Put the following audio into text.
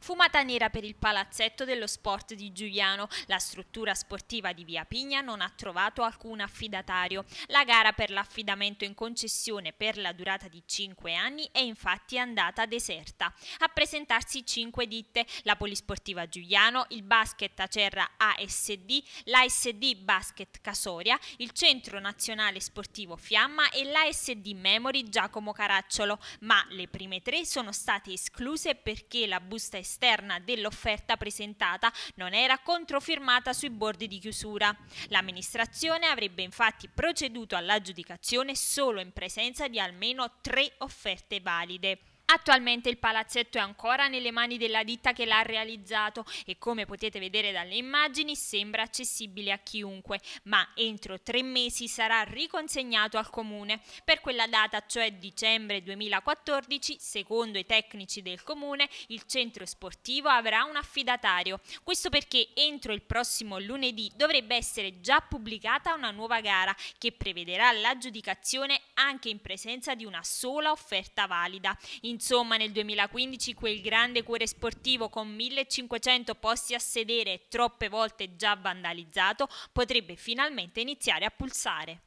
Fumata nera per il palazzetto dello sport di Giuliano. La struttura sportiva di Via Pigna non ha trovato alcun affidatario. La gara per l'affidamento in concessione per la durata di 5 anni è infatti andata deserta. A presentarsi 5 ditte, la Polisportiva Giuliano, il Basket Acerra ASD, l'ASD Basket Casoria, il Centro Nazionale Sportivo Fiamma e l'ASD Memory Giacomo Caracciolo, ma le prime tre sono state escluse perché la busta esterna esterna dell'offerta presentata non era controfirmata sui bordi di chiusura. L'amministrazione avrebbe infatti proceduto all'aggiudicazione solo in presenza di almeno tre offerte valide. Attualmente il palazzetto è ancora nelle mani della ditta che l'ha realizzato e come potete vedere dalle immagini sembra accessibile a chiunque, ma entro tre mesi sarà riconsegnato al comune. Per quella data, cioè dicembre 2014, secondo i tecnici del comune, il centro sportivo avrà un affidatario. Questo perché entro il prossimo lunedì dovrebbe essere già pubblicata una nuova gara che prevederà l'aggiudicazione anche in presenza di una sola offerta valida. In Insomma, nel 2015 quel grande cuore sportivo con 1500 posti a sedere, e troppe volte già vandalizzato, potrebbe finalmente iniziare a pulsare.